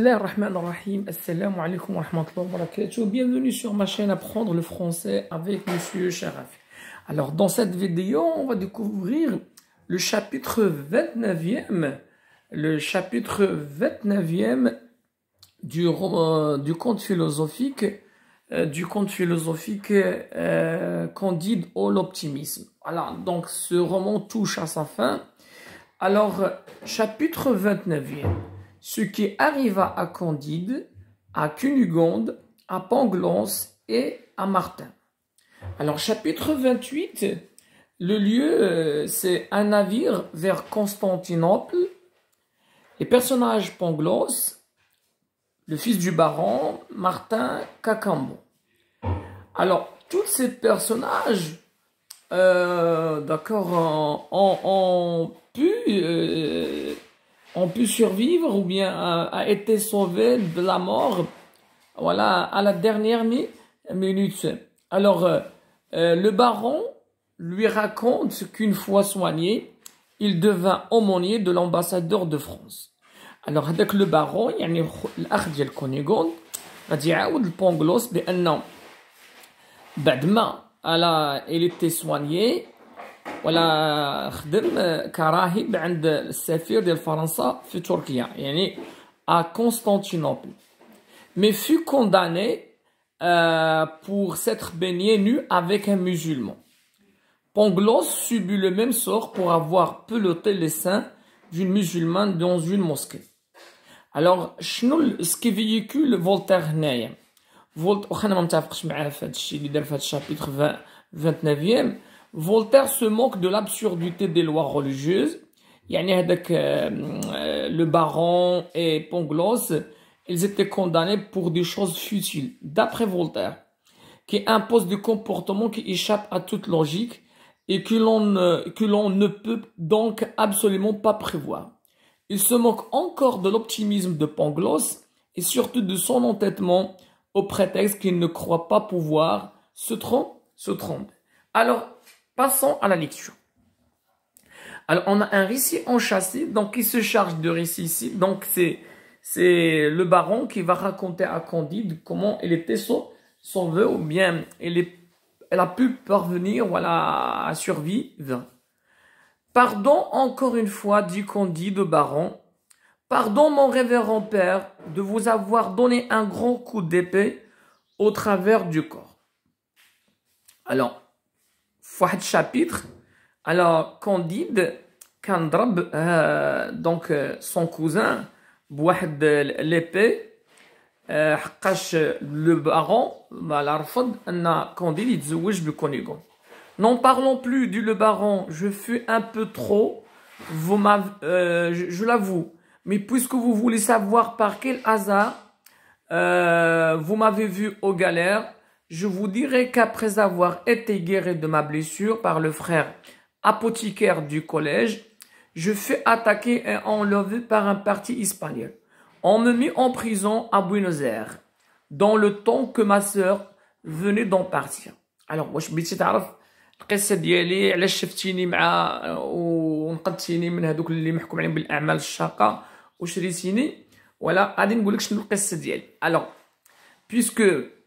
Assalamu alaikum wa rahmatullahi wa barakatuh. Bienvenue sur ma chaîne Apprendre le français avec Monsieur Sharaf. Alors, dans cette vidéo, on va découvrir le chapitre 29e, le chapitre 29e du, du conte philosophique, euh, du conte philosophique euh, Candide ou l'optimisme. Voilà, donc ce roman touche à sa fin. Alors, chapitre 29e ce qui arriva à Candide, à Cunugonde, à Pangloss et à Martin. Alors chapitre 28, le lieu euh, c'est un navire vers Constantinople. Les personnages Pangloss, le fils du baron, Martin Cacambo. Alors, tous ces personnages, euh, d'accord, ont, pu euh, ont pu survivre ou bien euh, a été sauvé de la mort voilà, à la dernière minute. Alors, euh, euh, le baron lui raconte qu'une fois soigné, il devint aumônier de l'ambassadeur de France. Alors, avec le baron, il y a le pangloss, il était soigné, ولا خدم كراهب عند السفير ديال فرنسا في تركيا يعني à Constantinople mais fut condamné euh, pour s'être baigné nu avec un musulman. Pangloss subit le même sort pour avoir peloté les seins d'une musulmane dans une mosquée. Alors, ce qui véhicule Voltaire Voltaire, chapitre 29e, Voltaire se moque de l'absurdité des lois religieuses. Il y que euh, euh, le baron et Pangloss, ils étaient condamnés pour des choses futiles, d'après Voltaire, qui impose des comportements qui échappent à toute logique et que l'on que ne peut donc absolument pas prévoir. Il se moque encore de l'optimisme de Pangloss et surtout de son entêtement au prétexte qu'il ne croit pas pouvoir se tromper. Alors, Passons à la lecture. Alors, on a un récit en châssis, donc il se charge de récit ici. Donc, c'est, c'est le baron qui va raconter à Candide comment elle était son, son vœu, ou bien elle a pu parvenir voilà, à survivre. Pardon encore une fois, dit Candide au baron. Pardon, mon révérend père, de vous avoir donné un grand coup d'épée au travers du corps. Alors, chapitre. Alors, Candide, Candrab, euh, donc euh, son cousin, de l'épée, Cache euh, le baron, mal a Candide, il dit je connais N'en parlons plus, du baron, je fus un peu trop, vous m'avez, je, l'avoue, mais puisque vous voulez savoir par quel hasard vous m'avez vu aux galères, je vous dirai qu'après avoir été guéri de ma blessure par le frère apothicaire du collège, je fus attaqué et enlevé par un parti espagnol. On me mit en prison à Buenos Aires, dans le temps que ma sœur venait d'en partir. Alors, je me بغيتي suis القصه ديالي علاش شفتيني مع ونقدتيني من هذوك اللي محكوم عليهم بالاعمال الشاقه وشريتيني ولا غادي نقول لك شنو القصه ديالي Alors, puisque...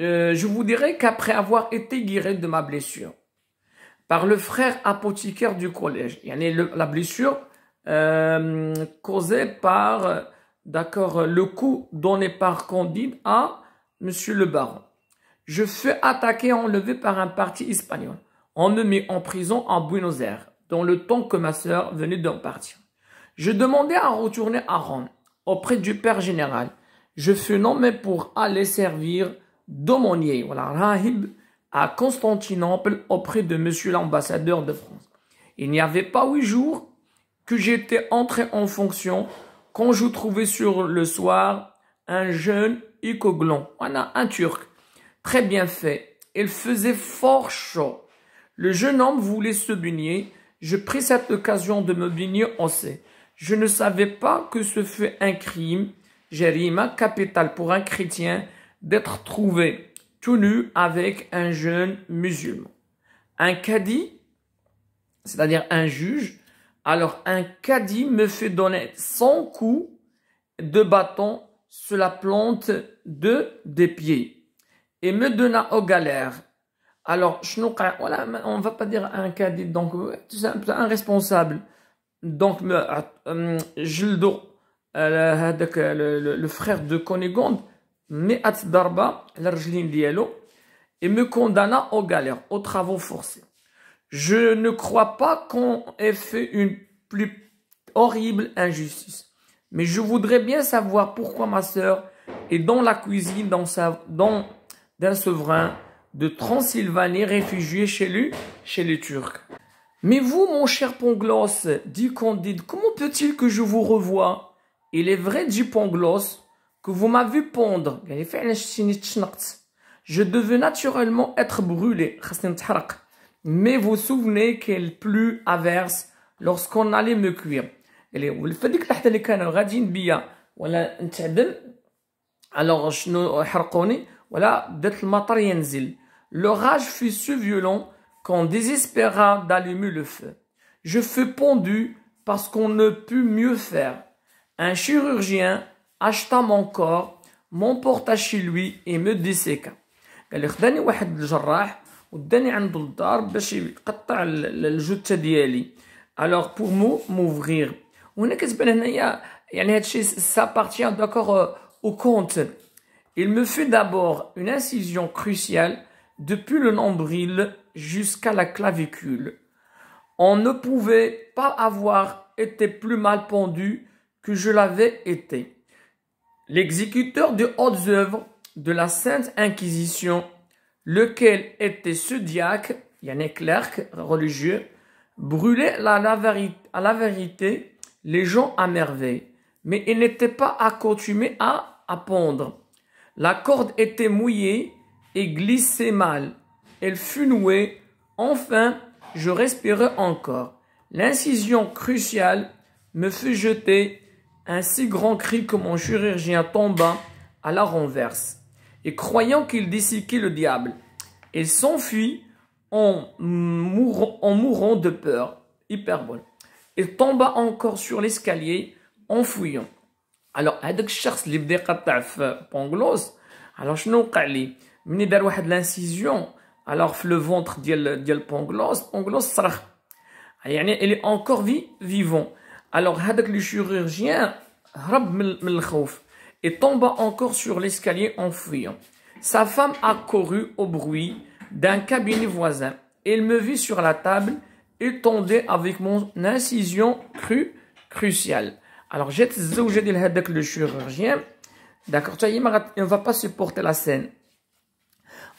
Euh, je vous dirai qu'après avoir été guéri de ma blessure par le frère apothicaire du collège, il y en a la blessure euh, causée par d'accord le coup donné par Candide à Monsieur le Baron. Je fus attaqué et enlevé par un parti espagnol. On en prison à Buenos Aires, dans le temps que ma sœur venait d'en partir. Je demandais à retourner à Rome, auprès du père général. Je fus nommé pour aller servir d'aumônier, à Constantinople auprès de monsieur l'ambassadeur de France. Il n'y avait pas huit jours que j'étais entré en fonction quand je trouvais sur le soir un jeune icoglon, un turc, très bien fait. Il faisait fort chaud. Le jeune homme voulait se baigner. Je pris cette occasion de me baigner aussi... Je ne savais pas que ce fut un crime, j'ai ma capital pour un chrétien, d'être trouvé tout nu avec un jeune musulman. Un cadi, c'est-à-dire un juge, alors un cadi me fait donner 100 coups de bâton sur la plante de des pieds et me donna aux galères. Alors, on ne va pas dire un cadi, donc c'est un responsable. Donc, euh, euh, Gildo, euh, le le, frère de Conigonde. مئة ضربة et me condamna aux galères, aux travaux forcés. Je ne crois pas qu'on ait fait une plus horrible injustice, mais je voudrais bien savoir pourquoi ma sœur est dans la cuisine d'un dans souverain de Transylvanie réfugié chez lui, chez les Turcs. Mais vous, mon cher Pangloss, dit Candide, comment peut-il que je vous revoie Il est vrai, dit Pangloss, que vous m'avez vu pondre, je devais naturellement être brûlé, mais vous souvenez qu'elle pleut averse lorsqu'on allait me cuire. Alors, L'orage fut si violent qu'on désespéra d'allumer le feu. Je fus pondu parce qu'on ne put mieux faire. Un chirurgien acheta mon corps, m'emporta chez lui et me disséqua. Alors, pour m'ouvrir m'ouvrir. Ça appartient عند الدار باش euh, il me fut d'abord une incision cruciale depuis le nombril jusqu'à la clavicule on ne pouvait pas avoir été plus mal pendu que je l'avais été l'exécuteur de hautes œuvres de la Sainte Inquisition, lequel était ce diacre, Yannick clerc religieux, brûlait à la, vérité, les gens à merveille, mais il n'était pas accoutumé à, à La corde était mouillée et glissait mal. Elle fut nouée. Enfin, je respirais encore. L'incision cruciale me fut jetée un si grand cri que mon chirurgien tomba à la renverse et croyant qu'il dissiquait le diable. Il s'enfuit en, mourant de peur. Hyperbole. Il tomba encore sur l'escalier en fouillant. Alors, il y a des gens alors, je ne sais pas, il y a l'incision, alors le ventre de la pangloss, pangloss, ah, il est encore vivant. Alors, le chirurgien, et tomba encore sur l'escalier en fuyant. Sa femme a couru au bruit d'un cabinet voisin. Il me vit sur la table et tendait avec mon incision crue, cruciale. Alors, j'ai dit Hadak le chirurgien, d'accord, il ne va pas supporter la scène.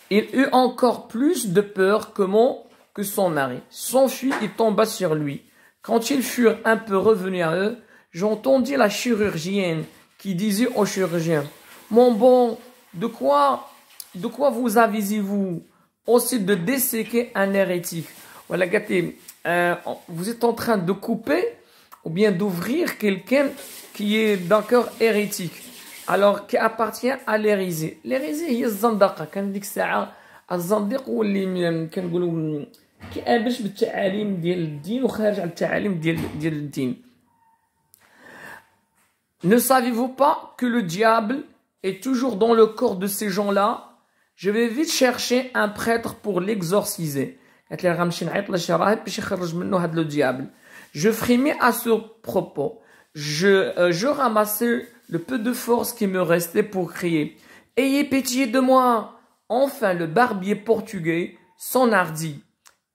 Il eut encore plus de peur que, mon, que son mari. S'enfuit et tomba sur lui. Quand ils furent un peu revenus à eux, j'entendis la chirurgienne qui disait au chirurgien, mon bon, de quoi, de quoi vous avisez-vous aussi de desséquer un hérétique Voilà, gâté, euh, vous êtes en train de couper ou bien d'ouvrir quelqu'un qui est d'un cœur hérétique, alors qui appartient à l'hérésie. L'hérésie, c'est zandaqa. Quand dit que un ou ne savez-vous pas que le diable est toujours dans le corps de ces gens-là Je vais vite chercher un prêtre pour l'exorciser. Je frimais à ce propos. Je, euh, ramassais le peu de force qui me restait pour crier. Ayez pitié de moi Enfin, le barbier portugais s'enhardit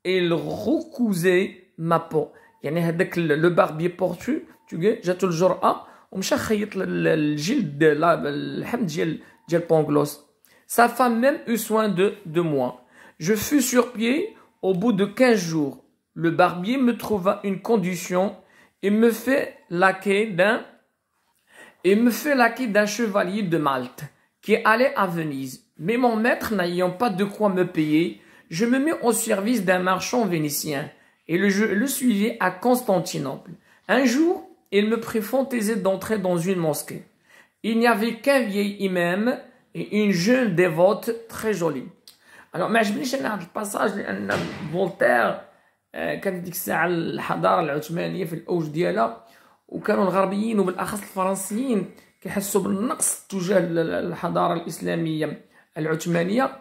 il recousait ma peau. يعني هذاك لو باربي بورتو تو le الجرأة um de خيط الجلد ديال ديال بونغلوس Sa femme même eut soin de, de moi. Je fus sur pied au bout de quinze jours. Le barbier me trouva une condition et me fait laquer d'un et me fait laquer d'un chevalier de Malte qui allait à Venise. Mais mon maître n'ayant pas de quoi me payer, je me mets au service d'un marchand vénitien et le, le suivais à Constantinople. Un jour, il me prit fantaisie d'entrer dans une mosquée. Il n'y avait qu'un vieil imam et une jeune dévote très jolie. Alors, mais je vais un passage, Voltaire, كانت ديك الساعه الحضاره العثمانيه في الاوج Français qui الغربيين وبالاخص le كيحسوا بالنقص تجاه Hadar à العثمانيه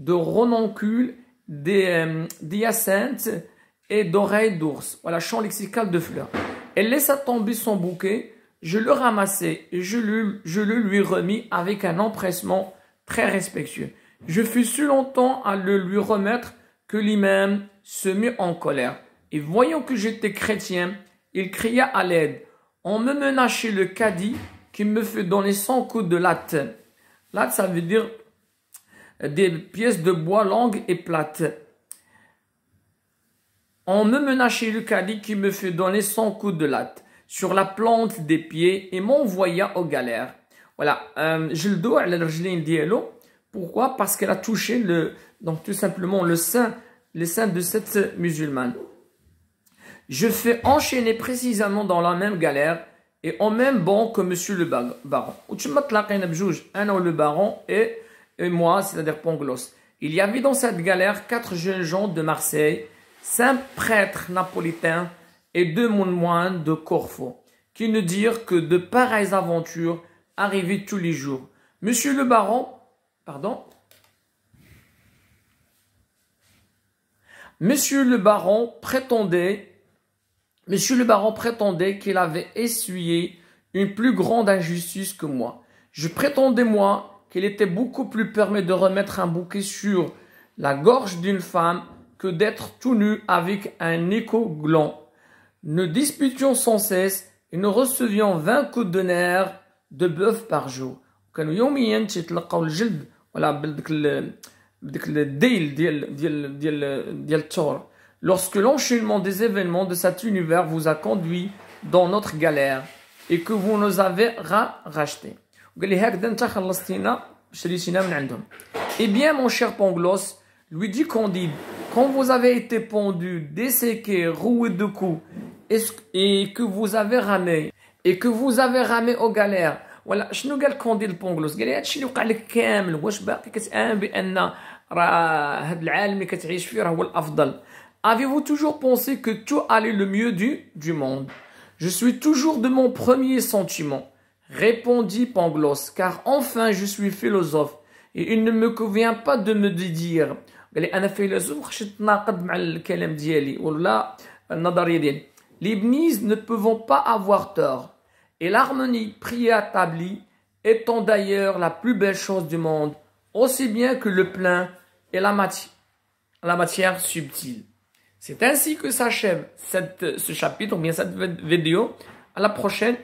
de renoncules, des euh, et d'oreilles d'ours. Voilà, champ lexical de fleurs. Elle laissa tomber son bouquet, je le ramassai, et je le, je le lui remis avec un empressement très respectueux. Je fus si longtemps à le lui remettre que lui-même se mit en colère. Et voyant que j'étais chrétien, il cria à l'aide. On me mena chez le cadi qui me fait donner 100 coups de latte. Latte, ça veut dire des pièces de bois longues et plates. On me mena chez le cali qui me fit donner 100 coups de latte sur la plante des pieds et m'envoya aux galères. Voilà, euh, je le dois à la Pourquoi Parce qu'elle a touché le, donc tout simplement le sein, le sein de cette musulmane. Je fais enchaîner précisément dans la même galère et en même banc que monsieur le baron. Où tu m'as un le baron et et moi, c'est-à-dire Pangloss. Il y avait dans cette galère quatre jeunes gens de Marseille, cinq prêtres napolitains et deux moines de Corfou, qui ne dirent que de pareilles aventures arrivaient tous les jours. Monsieur le baron, pardon, Monsieur le baron prétendait Monsieur le baron prétendait qu'il avait essuyé une plus grande injustice que moi. Je prétendais, moi, qu'il était beaucoup plus permis de remettre un bouquet sur la gorge d'une femme que d'être tout nu avec un éco-gland. Nous disputions sans cesse et nous recevions 20 coups de nerfs de bœuf par jour. lorsque l'enchaînement des événements de cet univers vous a conduit dans notre galère et que vous nous avez racheté eh bien, mon cher Pangloss, lui dit dit quand vous avez été pendu, desséché, roué de coups, et que vous avez ramé, et que vous avez ramé aux galères, voilà, je ne veux qu'avec Pangloss, qu'elle ait chez le que vous toujours pensé que tout allait le mieux du monde? Je suis toujours de mon premier sentiment. Répondit Pangloss, car enfin je suis philosophe et il ne me convient pas de me dédire. les bnises ne peuvent pas avoir tort et l'harmonie préétablie étant d'ailleurs la plus belle chose du monde aussi bien que le plein et la, la matière subtile c'est ainsi que s'achève ce chapitre ou bien cette vidéo à la prochaine